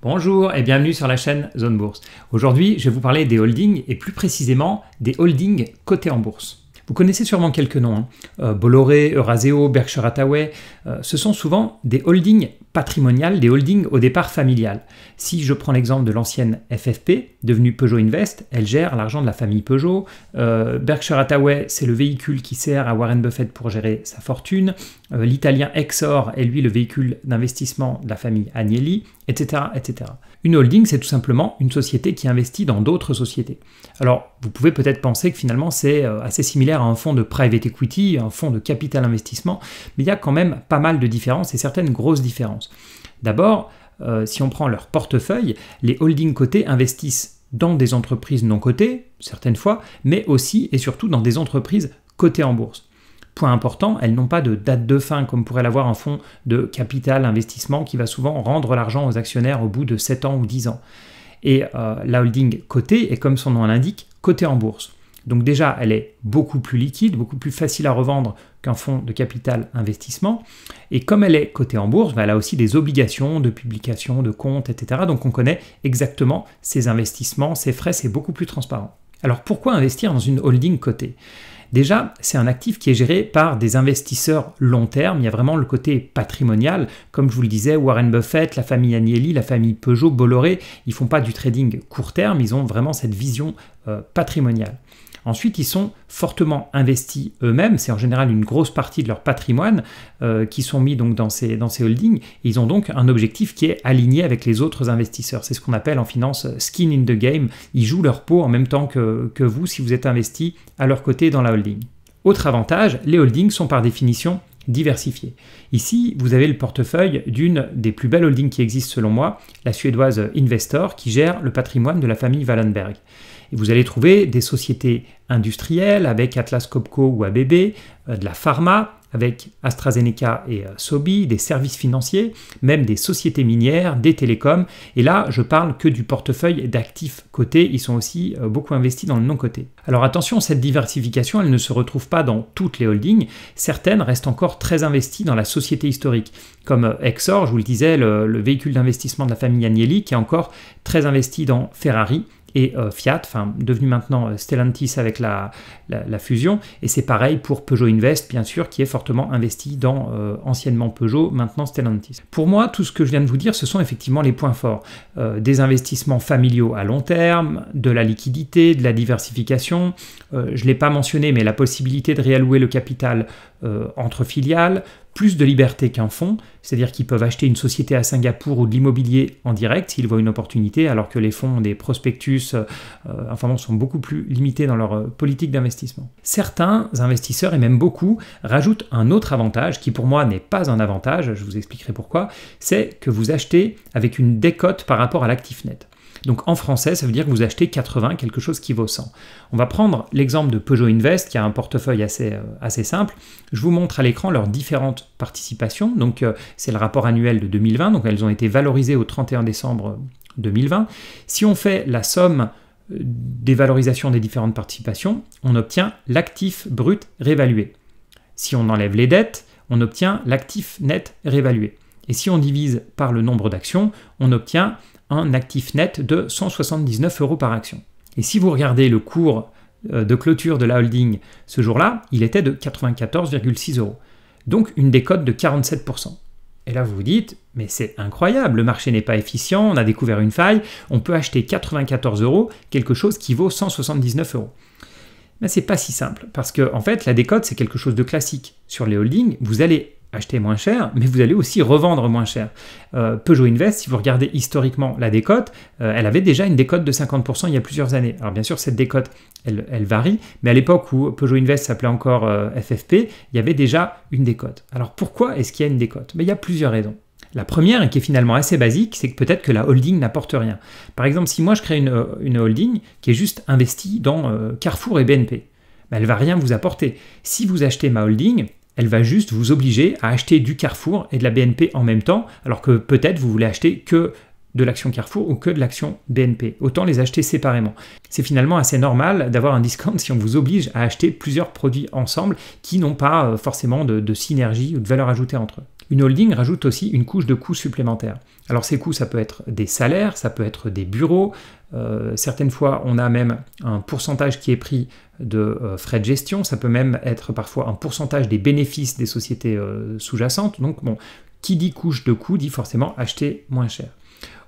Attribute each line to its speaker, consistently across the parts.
Speaker 1: Bonjour et bienvenue sur la chaîne Zone Bourse. Aujourd'hui, je vais vous parler des holdings et plus précisément des holdings cotés en bourse. Vous connaissez sûrement quelques noms. Hein. Euh, Bolloré, Euraseo, Berkshire Hathaway, euh, ce sont souvent des holdings patrimoniales, des holdings au départ familiales. Si je prends l'exemple de l'ancienne FFP, devenue Peugeot Invest, elle gère l'argent de la famille Peugeot. Euh, Berkshire Hathaway, c'est le véhicule qui sert à Warren Buffett pour gérer sa fortune. L'italien Exor est lui le véhicule d'investissement de la famille Agnelli, etc. etc. Une holding, c'est tout simplement une société qui investit dans d'autres sociétés. Alors, vous pouvez peut-être penser que finalement, c'est euh, assez similaire à un fonds de private equity, un fonds de capital investissement, mais il y a quand même pas mal de différences et certaines grosses différences. D'abord, euh, si on prend leur portefeuille, les holdings cotés investissent dans des entreprises non cotées, certaines fois, mais aussi et surtout dans des entreprises cotées en bourse. Point important, elles n'ont pas de date de fin comme pourrait l'avoir un fonds de capital investissement qui va souvent rendre l'argent aux actionnaires au bout de 7 ans ou 10 ans. Et euh, la holding cotée est, comme son nom l'indique, cotée en bourse. Donc déjà, elle est beaucoup plus liquide, beaucoup plus facile à revendre qu'un fonds de capital investissement. Et comme elle est cotée en bourse, bah, elle a aussi des obligations de publication, de comptes, etc. Donc on connaît exactement ses investissements, ses frais, c'est beaucoup plus transparent. Alors pourquoi investir dans une holding cotée Déjà, c'est un actif qui est géré par des investisseurs long terme. Il y a vraiment le côté patrimonial. Comme je vous le disais, Warren Buffett, la famille Agnelli, la famille Peugeot, Bolloré, ils font pas du trading court terme, ils ont vraiment cette vision euh, patrimoniale. Ensuite, ils sont fortement investis eux-mêmes, c'est en général une grosse partie de leur patrimoine euh, qui sont mis donc dans ces, holdings, ils ont donc un objectif qui est aligné avec les autres investisseurs. C'est ce qu'on appelle en finance skin in the game, ils jouent leur peau en même temps que, vous si vous êtes investi à leur côté dans la holding. Autre avantage, les holdings sont par définition diversifiés. Ici, vous avez le portefeuille d'une des plus belles holdings qui existent selon moi, la suédoise Investor, qui gère le patrimoine de la famille Wallenberg. Et vous allez trouver des sociétés industrielles avec Atlas Copco ou ABB, euh, de la pharma avec AstraZeneca et euh, Sobi, des services financiers, même des sociétés minières, des télécoms. Et là, je parle que du portefeuille d'actifs cotés. Ils sont aussi euh, beaucoup investis dans le non-coté. Alors attention, cette diversification, elle ne se retrouve pas dans toutes les holdings. Certaines restent encore très investies dans la société historique, comme Exor, je vous le disais, le, le véhicule d'investissement de la famille Agnelli, qui est encore très investi dans Ferrari et euh, Fiat, enfin devenu maintenant euh, Stellantis avec la, fusion. Et c'est pareil pour Peugeot Invest, bien sûr, qui est fortement investi dans euh, anciennement Peugeot, maintenant Stellantis. Pour moi, tout ce que je viens de vous dire, ce sont effectivement les points forts. des investissements familiaux à long terme, de la liquidité, de la diversification. je ne l'ai pas mentionné, mais la possibilité de réallouer le capital entre filiales, plus de liberté qu'un fonds, c'est-à-dire qu'ils peuvent acheter une société à Singapour ou de l'immobilier en direct s'ils voient une opportunité, alors que les fonds des prospectus euh, euh, enfin sont beaucoup plus limités dans leur euh, politique d'investissement. Certains investisseurs, et même beaucoup, rajoutent un autre avantage qui pour moi n'est pas un avantage, je vous expliquerai pourquoi, c'est que vous achetez avec une décote par rapport à l'actif net. Donc en français, ça veut dire que vous achetez 80, quelque chose qui vaut 100. On va prendre l'exemple de Peugeot Invest, qui a un portefeuille assez, euh, assez simple. Je vous montre à l'écran leurs différentes participations. Donc euh, c'est le rapport annuel de 2020, donc elles ont été valorisées au 31 décembre 2020. Si on fait la somme euh, des valorisations des différentes participations, on obtient l'actif brut réévalué. Si on enlève les dettes, on obtient l'actif net réévalué. Et si on divise par le nombre d'actions, on obtient un actif net de 179 euros par action. Et si vous regardez le cours euh, de clôture de la holding ce jour-là, il était de 94,6 euros. Donc une décote de 47%. Et là, vous vous dites, mais c'est incroyable, le marché n'est pas efficient, on a découvert une faille, on peut acheter 94 euros, quelque chose qui vaut 179 euros. Mais c'est pas si simple, parce que en fait, la décote, c'est quelque chose de classique. Sur les holdings, vous allez acheter moins cher, mais vous allez aussi revendre moins cher. Euh, Peugeot Invest, si vous regardez historiquement la décote, euh, elle avait déjà une décote de 50% il y a plusieurs années. Alors bien sûr, cette décote, elle, varie, mais à l'époque où Peugeot Invest s'appelait encore euh, FFP, il y avait déjà une décote. Alors pourquoi est-ce qu'il y a une décote mais ben, Il y a plusieurs raisons. La première, qui est finalement assez basique, c'est que peut-être que la holding n'apporte rien. Par exemple, si moi je crée une, holding qui est juste investie dans Carrefour et BNP, elle ben, elle va rien vous apporter. Si vous achetez ma holding, elle va juste vous obliger à acheter du Carrefour et de la BNP en même temps, alors que peut-être vous voulez acheter que de l'action Carrefour ou que de l'action BNP. Autant les acheter séparément. C'est finalement assez normal d'avoir un discount si on vous oblige à acheter plusieurs produits ensemble qui n'ont pas euh, forcément de, synergie ou de valeur ajoutée entre eux une holding rajoute aussi une couche de coûts supplémentaires. Alors ces coûts, ça peut être des salaires, ça peut être des bureaux, euh, certaines fois on a même un pourcentage qui est pris de euh, frais de gestion, ça peut même être parfois un pourcentage des bénéfices des sociétés euh, sous-jacentes. Donc bon, qui dit couche de coûts dit forcément acheter moins cher.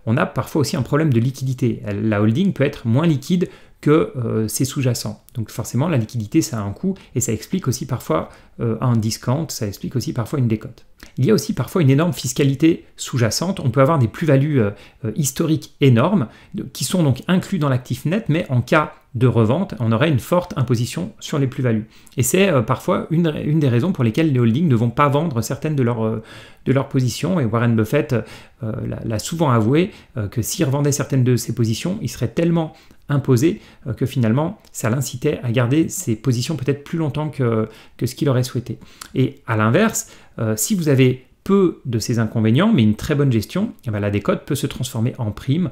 Speaker 1: On a parfois aussi un problème de liquidité. La holding peut être moins liquide que euh, c'est sous-jacent. Donc forcément, la liquidité, ça a un coût et ça explique aussi parfois euh, un discount, ça explique aussi parfois une décote. Il y a aussi parfois une énorme fiscalité sous-jacente. On peut avoir des plus-values euh, historiques énormes qui sont donc inclus dans l'actif net, mais en cas de revente, on aurait une forte imposition sur les plus-values. Et c'est euh, parfois une, des raisons pour lesquelles les holdings ne vont pas vendre certaines de leurs euh, positions. Et Warren Buffett euh, l'a souvent avoué que s'il revendait certaines de ses positions, il serait tellement imposé que finalement ça l'incitait à garder ses positions peut-être plus longtemps que, ce qu'il aurait souhaité. Et à l'inverse, si vous avez peu de ces inconvénients, mais une très bonne gestion, eh ben, la décote peut se transformer en prime,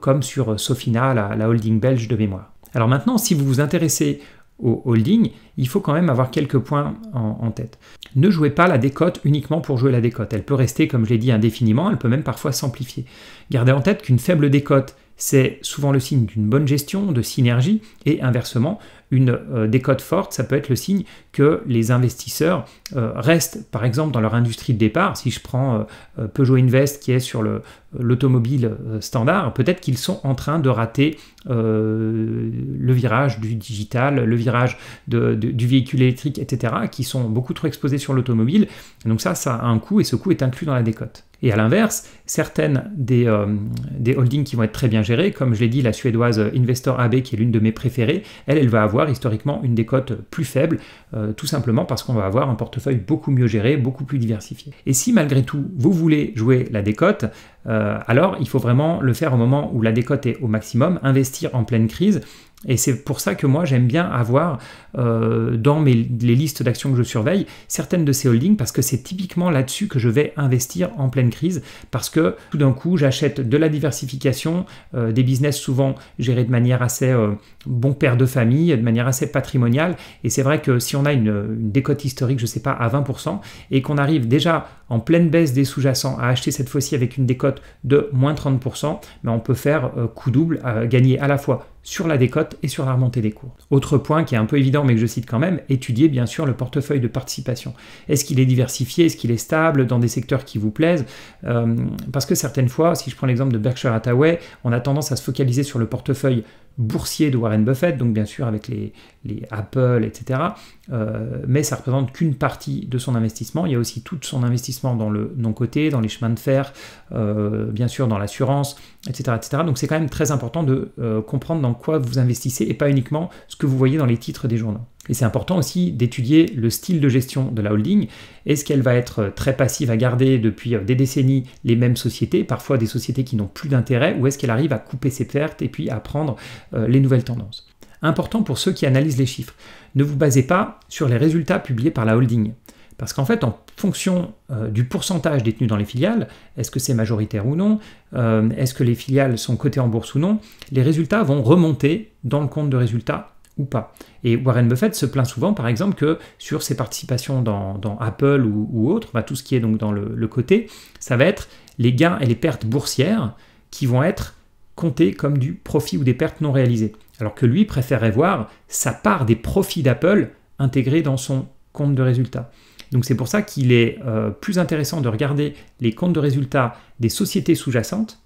Speaker 1: comme sur Sofina, la holding belge de mémoire. Alors maintenant, si vous vous intéressez au holding, il faut quand même avoir quelques points en, tête. Ne jouez pas la décote uniquement pour jouer la décote. Elle peut rester, comme je l'ai dit, indéfiniment, elle peut même parfois s'amplifier. Gardez en tête qu'une faible décote, c'est souvent le signe d'une bonne gestion, de synergie, et inversement, une, euh, décote forte, ça peut être le signe que les investisseurs euh, restent, par exemple, dans leur industrie de départ. Si je prends euh, Peugeot Invest qui est sur l'automobile standard, peut-être qu'ils sont en train de rater le virage du digital, le virage du véhicule électrique, etc., qui sont beaucoup trop exposés sur l'automobile. Donc ça, ça a un coût et ce coût est inclus dans la décote. Et à l'inverse, certaines des, des, holdings qui vont être très bien gérées, comme je l'ai dit, la suédoise Investor AB, qui est l'une de mes préférées, elle, elle va avoir historiquement une décote plus faible euh, tout simplement parce qu'on va avoir un portefeuille beaucoup mieux géré, beaucoup plus diversifié. Et si malgré tout vous voulez jouer la décote, euh, alors il faut vraiment le faire au moment où la décote est au maximum, investir en pleine crise. Et c'est pour ça que moi j'aime bien avoir euh, dans mes, les listes d'actions que je surveille certaines de ces holdings parce que c'est typiquement là-dessus que je vais investir en pleine crise parce que tout d'un coup j'achète de la diversification, euh, des business souvent gérés de manière assez bon père de famille, de manière assez patrimoniale. Et c'est vrai que si on a une, une décote historique, je sais pas, à 20% et qu'on arrive déjà en pleine baisse des sous-jacents à acheter cette fois-ci avec une décote de moins 30%, mais on peut faire euh, coup double, euh, gagner à la fois sur la décote et sur la remontée des cours. Autre point qui est un peu évident mais que je cite quand même, étudiez bien sûr le portefeuille de participation. Est-ce qu'il est diversifié, est-ce qu'il est stable dans des secteurs qui vous plaisent euh, Parce que certaines fois, si je prends l'exemple de Berkshire Hathaway, on a tendance à se focaliser sur le portefeuille boursier de Warren Buffett, donc bien sûr avec les, Apple, etc. Euh, mais ça représente qu'une partie de son investissement. Il y a aussi tout son investissement dans le non-côté, dans les chemins de fer, euh, bien sûr dans l'assurance, etc., Donc c'est quand même très important de euh, comprendre dans quoi vous investissez et pas uniquement ce que vous voyez dans les titres des journaux. Et c'est important aussi d'étudier le style de gestion de la holding. Est-ce qu'elle va être très passive à garder depuis euh, des décennies les mêmes sociétés, parfois des sociétés qui n'ont plus d'intérêt, ou est-ce qu'elle arrive à couper ses pertes et puis à prendre euh, les nouvelles tendances Important pour ceux qui analysent les chiffres, ne vous basez pas sur les résultats publiés par la holding. Parce qu'en fait, en fonction euh, du pourcentage détenu dans les filiales, est-ce que c'est majoritaire ou non, est-ce que les filiales sont cotées en bourse ou non, les résultats vont remonter dans le compte de résultats ou pas. Et Warren Buffett se plaint souvent, par exemple, que sur ses participations dans, Apple ou, autre, bah, tout ce qui est donc dans le, côté, ça va être les gains et les pertes boursières qui vont être comptés comme du profit ou des pertes non réalisées. Alors que lui préférait voir sa part des profits d'Apple intégrée dans son compte de résultats. Donc c'est pour ça qu'il est euh, plus intéressant de regarder les comptes de résultats des sociétés sous-jacentes.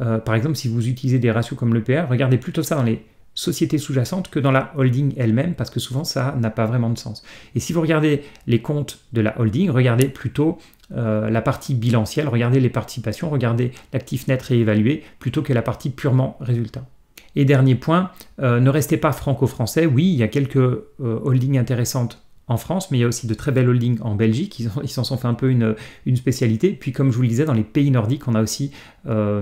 Speaker 1: Euh, par exemple, si vous utilisez des ratios comme le regardez plutôt ça dans les société sous-jacente que dans la holding elle-même, parce que souvent ça n'a pas vraiment de sens. Et si vous regardez les comptes de la holding, regardez plutôt euh, la partie bilancielle, regardez les participations, regardez l'actif net réévalué, plutôt que la partie purement résultat. Et dernier point, euh, ne restez pas franco-français. Oui, il y a quelques euh, holdings intéressantes en France, mais il y a aussi de très belles holdings en Belgique, ils s'en sont fait un peu une, spécialité. Puis comme je vous le disais, dans les pays nordiques, on a aussi euh,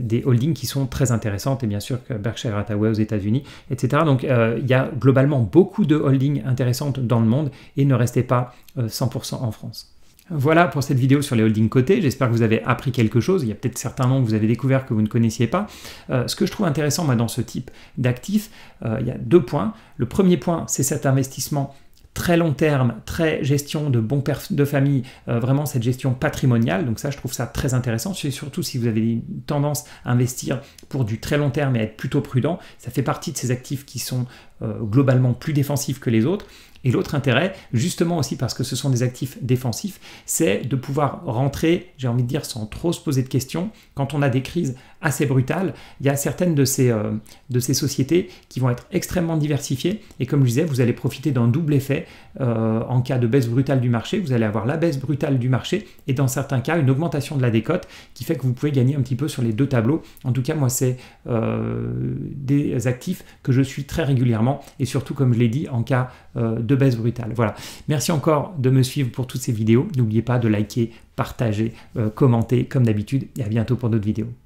Speaker 1: des holdings qui sont très intéressantes, et bien sûr Berkshire Hathaway aux États-Unis, etc. Donc euh, il y a globalement beaucoup de holdings intéressantes dans le monde, et ne restez pas 100% euh, en France. Voilà pour cette vidéo sur les holdings cotés. J'espère que vous avez appris quelque chose. Il y a peut-être certains noms que vous avez découvert que vous ne connaissiez pas. ce que je trouve intéressant dans ce type d'actifs, il y a deux points. Le premier point, c'est cet investissement très long terme, très gestion de bon de famille, euh, vraiment cette gestion patrimoniale. Donc ça, je trouve ça très intéressant. Surtout si vous avez une tendance à investir pour du très long terme et à être plutôt prudent, ça fait partie de ces actifs qui sont euh, globalement plus défensifs que les autres. Et l'autre intérêt, justement aussi parce que ce sont des actifs défensifs, c'est de pouvoir rentrer, j'ai envie de dire, sans trop se poser de questions. Quand on a des crises assez brutales, il y a certaines de ces, euh, de ces sociétés qui vont être extrêmement diversifiées. Et comme je disais, vous allez profiter d'un double effet euh, en cas de baisse brutale du marché. Vous allez avoir la baisse brutale du marché et dans certains cas, une augmentation de la décote qui fait que vous pouvez gagner un petit peu sur les deux tableaux. En tout cas, moi, c'est euh, des actifs que je suis très régulièrement et surtout, comme je l'ai dit, en cas de baisse brutale. Voilà. Merci encore de me suivre pour toutes ces vidéos. N'oubliez pas de liker, partager, euh, commenter comme d'habitude et à bientôt pour d'autres vidéos.